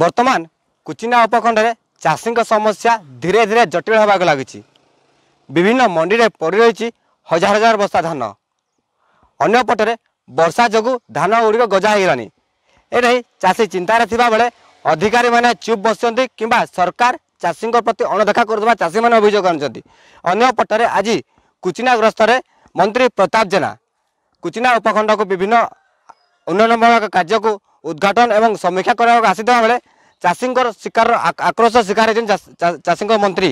ବର୍ତ୍ତମାନ କୁଚିନା ଉପଖଣ୍ଡରେ ଚାଷୀଙ୍କ ସମସ୍ୟା ଧୀରେ ଧୀରେ ଜଟିଳ ହେବାକୁ ଲାଗିଛି ବିଭିନ୍ନ ମଣ୍ଡିରେ ପଡ଼ି ରହିଛି ହଜାର ହଜାର ବସ୍ତା ଧାନ ଅନ୍ୟପଟରେ ବର୍ଷା ଯୋଗୁଁ ଧାନ ଗୁଡ଼ିକ ଗଜା ହେଇଗଲାଣି ଏଠି ଚାଷୀ ଚିନ୍ତାରେ ଥିବାବେଳେ ଅଧିକାରୀମାନେ ଚୁପ୍ ବସିଛନ୍ତି କିମ୍ବା ସରକାର ଚାଷୀଙ୍କ ପ୍ରତି ଅଣଦେଖା କରୁଥିବା ଚାଷୀମାନେ ଅଭିଯୋଗ ଆଣିଛନ୍ତି ଅନ୍ୟପଟରେ ଆଜି କୁଚିନାଗ୍ରସ୍ତରେ ମନ୍ତ୍ରୀ ପ୍ରତାପ ଜେନା କୁଚିନା ଉପଖଣ୍ଡକୁ ବିଭିନ୍ନ ଉନ୍ନୟନମୂଳକ କାର୍ଯ୍ୟକୁ উদ্ঘাটন এবং সমীক্ষা করা আসিথিবা বেড়ে চাষীঙ্কর শিকার আক্রোশ শিকার হয়েছেন চাষীঙ্ক মন্ত্রী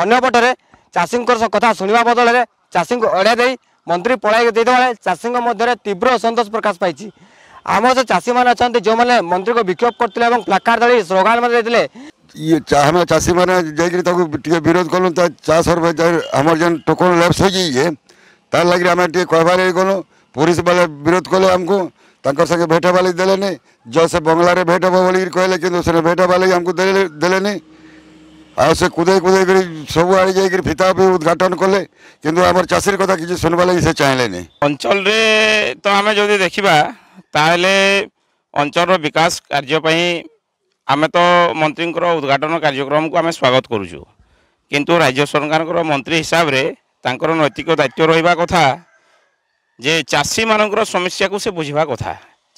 অন্যপটে চাষীঙ্কর কথা শুণবা বদলের চাষীঙ্কু অড়াই দিয়ে মন্ত্রী পলাই দিয়ে চাষীঙ্ক মধ্যে তীব্র অসন্তোষ প্রকাশ পাইছে আমার সে চাষী মানে অনেক যে মন্ত্রী বিক্ষোভ করলে এবং প্লাকার ধরে স্লোগান দিয়ে ଇଏ ଆମେ ଚାଷୀମାନେ ଯାଇକରି ତାକୁ ଟିକେ ବିରୋଧ କଲୁ ତା ଚାଷ ଆମର ଯେନ୍ ଟୋକନ୍ ଲେପ୍ସ ହେଇଛି ଇଏ ତାର୍ ଲାଗି ଆମେ ଟିକେ କହିବାର୍ ଗଲୁ ପୋଲିସ ବାଲା ବିରୋଧ କଲେ ଆମକୁ ତାଙ୍କର ସାଙ୍ଗେ ଭେଟବାଲି ଦେଲେନି ଯେଉଁ ସେ ବଙ୍ଗଳାରେ ଭେଟ ହେବ ବୋଲିକିରି କହିଲେ କିନ୍ତୁ ସେଟା ଭେଟବାଲି ଆମକୁ ଦେଲେନି ଆଉ ସେ କୁଦେଇ କୁଦେଇକରି ସବୁଆଡ଼େ ଯାଇକରି ଫିତା ବି ଉଦ୍ଘାଟନ କଲେ କିନ୍ତୁ ଆମର ଚାଷୀର କଥା କିଛି ଶୁଣିବା ଲାଗି ସେ ଚାହିଁଲେନି ଅଞ୍ଚଳରେ ତ ଆମେ ଯଦି ଦେଖିବା ତାହେଲେ ଅଞ୍ଚଳର ବିକାଶ କାର୍ଯ୍ୟ ପାଇଁ ଆମେ ତ ମନ୍ତ୍ରୀଙ୍କର ଉଦ୍ଘାଟନ କାର୍ଯ୍ୟକ୍ରମକୁ ଆମେ ସ୍ୱାଗତ କରୁଛୁ କିନ୍ତୁ ରାଜ୍ୟ ସରକାରଙ୍କର ମନ୍ତ୍ରୀ ହିସାବରେ ତାଙ୍କର ନୈତିକ ଦାୟିତ୍ୱ ରହିବା କଥା ଯେ ଚାଷୀମାନଙ୍କର ସମସ୍ୟାକୁ ସେ ବୁଝିବା କଥା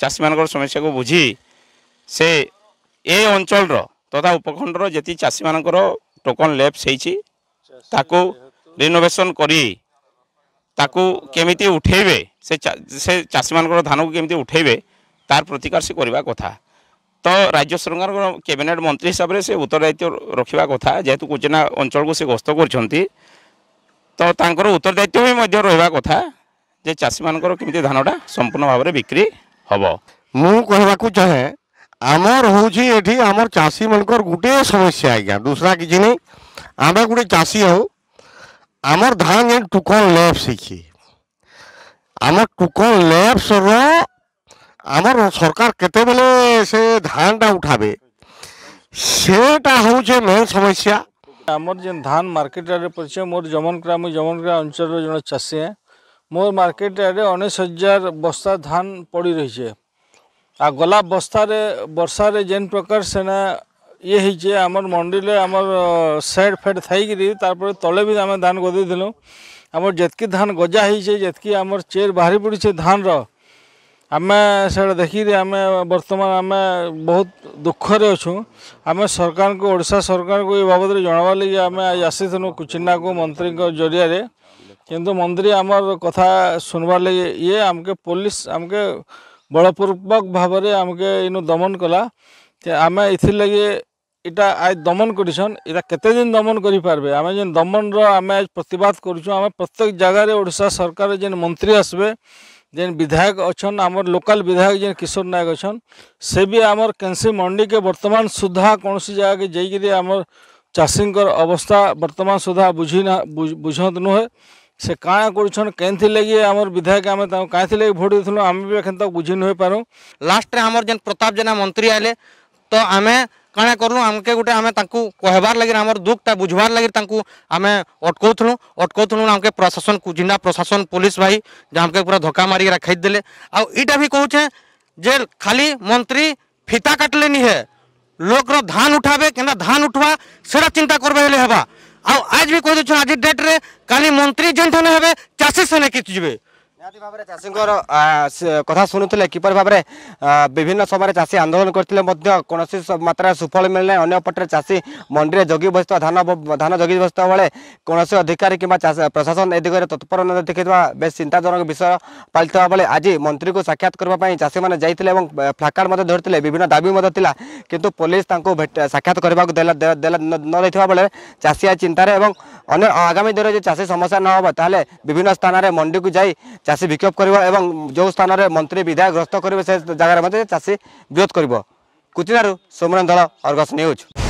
ଚାଷୀମାନଙ୍କର ସମସ୍ୟାକୁ ବୁଝି ସେ ଏ ଅଞ୍ଚଳର ତଥା ଉପଖଣ୍ଡର ଯେତିକି ଚାଷୀମାନଙ୍କର ଟୋକନ୍ ଲେପ୍ସ ହେଇଛି ତାକୁ ରିନୋଭେସନ୍ କରି ତାକୁ କେମିତି ଉଠେଇବେ ସେ ସେ ଚାଷୀମାନଙ୍କର ଧାନକୁ କେମିତି ଉଠେଇବେ ତାର ପ୍ରତିକାର ସେ କରିବା କଥା ତ ରାଜ୍ୟ ସରକାରଙ୍କର କ୍ୟାବିନେଟ୍ ମନ୍ତ୍ରୀ ହିସାବରେ ସେ ଉତ୍ତରଦାୟିତ୍ୱ ରଖିବା କଥା ଯେହେତୁ କୋଚନା ଅଞ୍ଚଳକୁ ସେ ଗସ୍ତ କରୁଛନ୍ତି ତ ତାଙ୍କର ଉତ୍ତରଦାୟିତ୍ୱ ବି ମଧ୍ୟ ରହିବା କଥା जे चाषी मान कमी धानटा संपूर्ण भाव में बिक्री हम मुझा चाहे आमर हूँ ये आम चाषी मान गोटे समस्या आज्ञा दूसरा किसी नहीं आम गोटे चाषी हूँ आम धान जो टुकन लैब्स ही आम टुकन लैब्स सरकार के धान टा उठावे से मेन समस्या आमर जेन धान मार्केट आड़े पड़े मोर जमनक्रा मुझ जमनक्रा अंचल जो चाषी है মোর মার্কেট উনিশ হাজার বস্তা ধান পড়ি রয়েছে আর গলা বস্তারে বর্ষারে যেন প্রকার সেনা ইয়ে হয়েছে আমার মন্ডিলে আমার সেড ফেড থাইকি তারপরে তলে বি আমি ধান গদাই দিলু আমার যেতকি ধান গজা হয়েছে যেতকি আমার চের বাহারি পড়ছে ধানর ଆମେ ସେଇଟା ଦେଖିକିରି ଆମେ ବର୍ତ୍ତମାନ ଆମେ ବହୁତ ଦୁଃଖରେ ଅଛୁ ଆମେ ସରକାରଙ୍କୁ ଓଡ଼ିଶା ସରକାରଙ୍କୁ ଏ ବାବଦରେ ଜଣାଇବା ଲାଗି ଆମେ ଆସିଥିଲୁ ଚିହ୍ନାକୁ ମନ୍ତ୍ରୀଙ୍କ ଜରିଆରେ কিন্তু মন্ত্রী আমার কথা শুনবার লাগে ইয়ে আমাকে পুলিশ আমাকে বলপূর্বক ভাবে আমাকে ইনু দমন কলা আমি এর লাগে এটা আজ দমন করছেন এটা কেতদিন দমন করে পারবে আমি যে দমনর আমি আজ প্রতবাদ করছু আমি প্রত্যেক জায়গায় ওড়শা সরকার যে মন্ত্রী আসবে जेन विधायक अच्छन आमर लोकल विधायक जेन किशोर नायक अच्छन से भी आमर कैंसी मंडी के बर्तमान सुधा कौन सी जगह के जाकर आमर चाषी अवस्था बर्तमान सुधा बुझी ना बुझ बुझत नुहे से काँ कर विधायक आम कहीं भोट दे आम भी बुझी नई पार लास्ट जेन प्रताप जेना मंत्री आए तो आम कण करूँ आमके गोटे आम कहबार लगे आम दुखटा बुझ्वार लगे आम अटकाउल अटकूँ आमके प्रशासन को जिला प्रशासन पुलिस भाई जहाँ पूरा धक्का मारिक रखाई देते आईटा भी कहचे जे खाली मंत्री फिता काटले नहीं है लोकर धान उठाबे के धान उठवा सेटा चिंता करवा आज भी कह दे आज डेट्रे काली मंत्री जेन ठाने हे चाषी सेने जीवे ନିହାତି ଭାବରେ ଚାଷୀଙ୍କର କଥା ଶୁଣୁଥିଲେ କିପରି ଭାବରେ ବିଭିନ୍ନ ସମୟରେ ଚାଷୀ ଆନ୍ଦୋଳନ କରିଥିଲେ ମଧ୍ୟ କୌଣସି ମାତ୍ରାରେ ସୁଫଳ ମିଳିନାହିଁ ଅନ୍ୟପଟରେ ଚାଷୀ ମଣ୍ଡିରେ ଜଗି ବସିଥିବା ଧାନ ଧାନ ଜଗି ବସିଥିବା ବେଳେ କୌଣସି ଅଧିକାରୀ କିମ୍ବା ପ୍ରଶାସନ ଏ ଦିଗରେ ତତ୍ପର ନ ଦେଖିଥିବା ବେଶ୍ ଚିନ୍ତାଜନକ ବିଷୟ ପାଳିଥିବା ବେଳେ ଆଜି ମନ୍ତ୍ରୀଙ୍କୁ ସାକ୍ଷାତ କରିବା ପାଇଁ ଚାଷୀମାନେ ଯାଇଥିଲେ ଏବଂ ଫ୍ଲାକାର୍ଡ଼ ମଧ୍ୟ ଧରିଥିଲେ ବିଭିନ୍ନ ଦାବି ମଧ୍ୟ ଥିଲା କିନ୍ତୁ ପୋଲିସ ତାଙ୍କୁ ସାକ୍ଷାତ କରିବାକୁ ଦେଲା ନ ଦେଇଥିବା ବେଳେ ଚାଷୀ ଚିନ୍ତାରେ ଏବଂ ଅନ୍ୟ ଆଗାମୀ ଦିନରେ ଯଦି ଚାଷୀ ସମସ୍ୟା ନ ହେବ ତାହେଲେ ବିଭିନ୍ନ ସ୍ଥାନରେ ମଣ୍ଡିକୁ ଯାଇ ଚାଷୀ ବିକ୍ଷୋଭ କରିବ ଏବଂ ଯେଉଁ ସ୍ଥାନରେ ମନ୍ତ୍ରୀ ବିଧାୟକ ଗ୍ରସ୍ତ କରିବେ ସେ ଜାଗାରେ ମଧ୍ୟ ଚାଷୀ ବିରୋଧ କରିବ କୁଚିନାରୁ ସୋମରାଞ୍ଚଳ ଅର୍ଗସ ନ୍ୟୁଜ୍